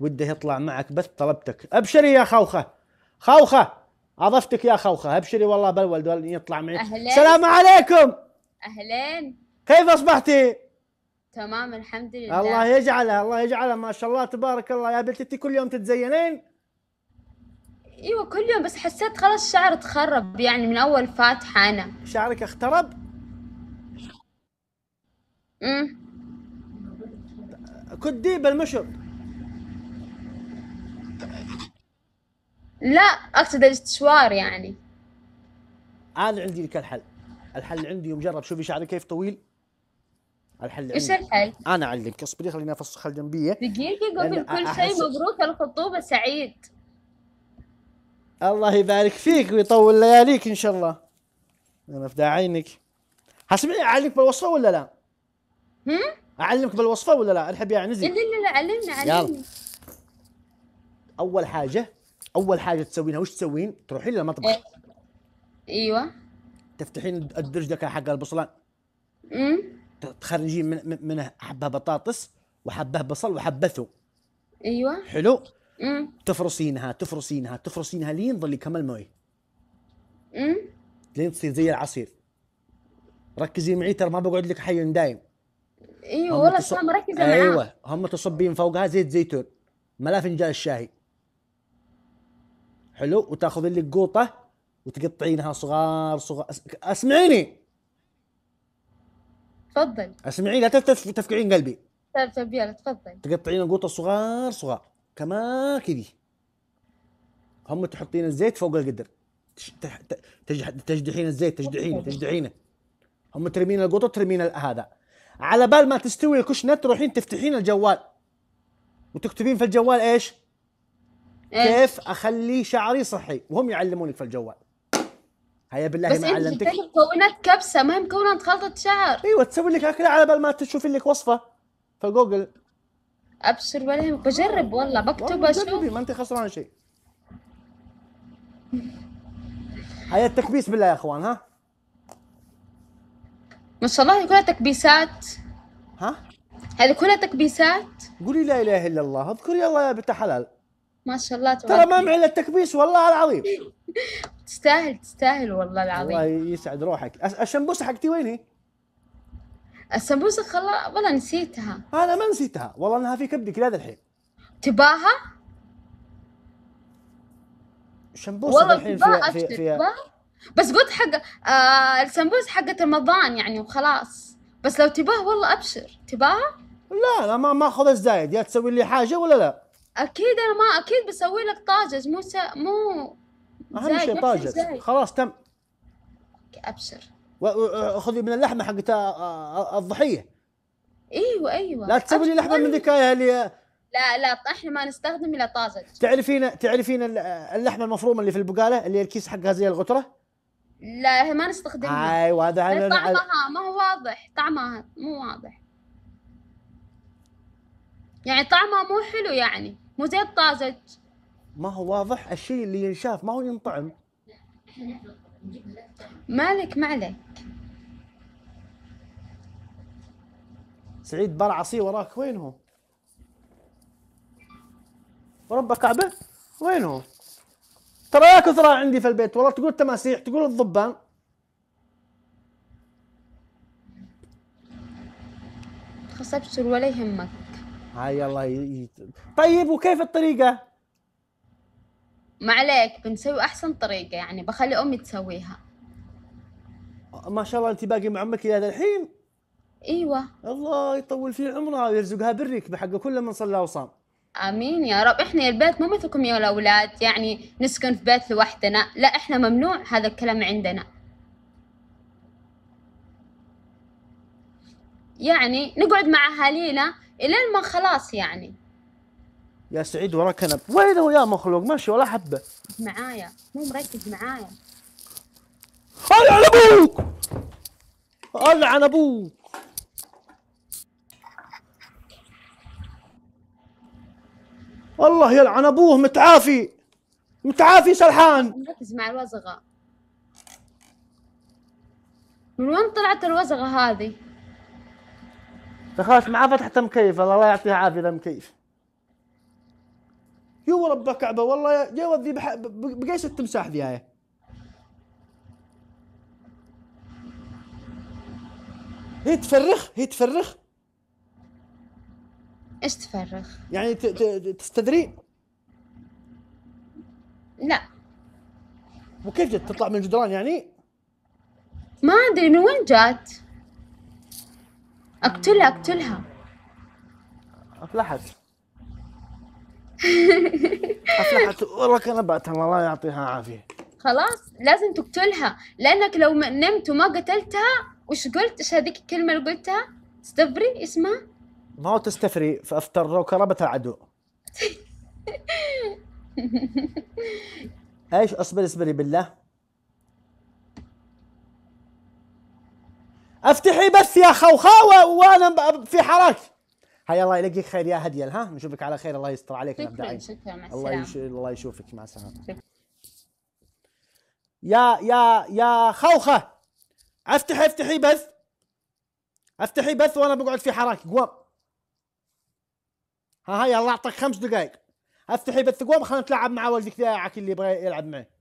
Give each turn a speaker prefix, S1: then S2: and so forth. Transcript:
S1: وده يطلع معك بس طلبتك ابشري يا خوخه خوخه اضفتك يا خوخه ابشري والله بالولد يطلع معي أهلين. السلام عليكم
S2: اهلين
S1: كيف اصبحتي
S2: تمام الحمد لله الله يجعلها
S1: الله يجعلها ما شاء الله تبارك الله يا بنتي كل يوم تتزينين
S2: ايوه كل يوم بس حسيت خلاص الشعر تخرب يعني من اول فاتحه انا شعرك اخترب امم كديب المشط لا اقصد الاستشوار يعني
S1: انا عندي لك الحل الحل عندي ومجرب شوفي شعري كيف طويل الحل عندي ايش الحل؟ انا اعلمك اصبري خليني افسخ الجنبيه دقيقه قبل كل شيء
S2: مبروك الخطوبه سعيد
S1: الله يبارك فيك ويطول لياليك ان شاء الله انا في عينك حسبي اعلمك بالوصفه ولا لا؟ هم؟ اعلمك بالوصفه ولا لا؟ الحب يعني نزل لا
S2: لا لا علمني علمني يلا
S1: اول حاجه اول حاجه تسوينها وش تسوين؟ تروحين للمطبخ إيه. ايوه تفتحين الدرج ذاك حق البصلان امم تخرجين من منه حبه بطاطس وحبه بصل وحبه ثوم ايوه حلو امم تفرصينها تفرصينها تفرصينها لين ينظل يكمل موي امم لين تصير زي العصير ركزي معي ترى ما بقعد لك حي دايم
S2: ايوه والله تصب... مركزه معاه ايوه
S1: هم تصبين فوقها زيت زيتون ملا فنجان الشاي حلو وتاخذ لك قوطه وتقطعينها صغار صغار اسمعيني تفضل اسمعيني لا تفقعين قلبي
S2: طيب،, طيب يلا تفضل
S1: تقطعين القوطه صغار صغار كما كذي هم تحطين الزيت فوق القدر تجدحين الزيت تجدحينه تجدحينه هم ترمين القطط ترمين هذا على بال ما تستوي الكشنه تروحين تفتحين الجوال وتكتبين في الجوال ايش؟ إيه. كيف اخلي شعري صحي وهم يعلمونك في الجوال هيا بالله ما علمتك بس
S2: مكونات كبسه ما هي مكونات خلطه شعر ايوه تسوي
S1: لك اكله على بال ما تشوفي لك وصفه في جوجل
S2: ابشر ولا بجرب والله بكتب اشوف
S1: ما انت خسران شيء هيا التكبيس بالله يا اخوان ها ما شاء الله كلها
S2: تكبيسات ها هذه كلها تكبيسات
S1: قولي لا اله الا الله اذكري الله يا بنت حلال
S2: ما شاء الله تبارك ترى ما معي الا
S1: التكبيس والله العظيم تستاهل تستاهل والله العظيم الله يسعد روحك الشمبوسه حقتي وين هي؟ السمبوسه خلا والله نسيتها انا ما نسيتها والله انها في كبدك لهذا الحين
S2: تباها؟ شمبوسه والله الحين فيها في في بس قلت حق آه السمبوسه حقت رمضان يعني وخلاص
S1: بس لو تباه والله ابشر تباها؟ لا لا ما ما اخذ الزايد يا تسوي لي حاجه ولا لا
S2: اكيد انا ما اكيد بسوي لك طاجج مو سا... مو
S1: اهم شيء طاجج خلاص تم ابشر وخذي من اللحمه حقت الضحيه
S2: ايوه ايوه لا تسوي لي
S1: لحمه من ذكايا اللي
S2: لا لا احنا ما نستخدم الا طازج
S1: تعرفين تعرفين اللحمه المفرومه اللي في البقاله اللي الكيس حقها زي الغتره
S2: لا ما نستخدمها ايوه هذا طعمها ما هو واضح طعمها مو واضح يعني طعمها مو حلو يعني مو زي الطازج
S1: ما هو واضح الشيء اللي ينشاف ما هو ينطعم مالك ما عليك سعيد بلع عصي وراك وين هو؟ ورب كعبه وين هو؟ ترى يا كثرة عندي في البيت والله تقول تماسيح تقول الضبان
S2: خصبت ولا يهمك
S1: هاي الله ي... طيب وكيف الطريقه
S2: ما عليك بنسوي احسن طريقه يعني بخلي امي تسويها
S1: ما شاء الله انت باقي مع امك الى الحين ايوه الله يطول في عمرها ويرزقها برك بحق كل من صلى وصام
S2: امين يا رب احنا البيت مو مثلكم يا الاولاد يعني نسكن في بيت لوحدنا لا احنا ممنوع هذا الكلام عندنا يعني نقعد مع اهالينا الين ما خلاص يعني
S1: يا سعيد ورا كنب وينه يا مخلوق ماشي ولا حبه
S2: معايا مو مركز معايا
S1: العن ابوك العن ابوك الله يلعن ابوه متعافي متعافي سلحان
S2: مركز مع الوزغه من وين طلعت الوزغه هذه
S1: دخلت مع فتحت مكيف الله يعطيها عافية المكيف يو رب كعبة والله جاي ودي بقيس التمساح ذي هاي هي تفرخ هي تفرخ ايش تفرخ؟ يعني تستدري؟ لا وكيف
S2: جت تطلع من الجدران يعني؟ ما ادري من وين جات؟
S1: اقتلها اقتلها افلحت افلحت والله كان الله يعطيها عافيه
S2: خلاص لازم تقتلها لانك لو نمت وما قتلتها وش قلت ايش هذيك الكلمه اللي قلتها استفري اسمها
S1: ما هو تستفري فافتر كربتها عدو ايش اصبري اصبري بالله افتحي بس يا خوخاوة وانا في حراك هيا الله يلقيك خير يا هديه ها نشوفك على خير الله يستر عليك شكرا شكرا مع السلامه الله يش... الله يشوفك مع السلامه يا يا يا خوخه افتحي افتحي بس افتحي بس وانا بقعد في حراك قوم ها هيا الله اعطاك خمس دقائق افتحي بس قوم خلينا نتلعب مع والدك ذا اللي يبغى يلعب معي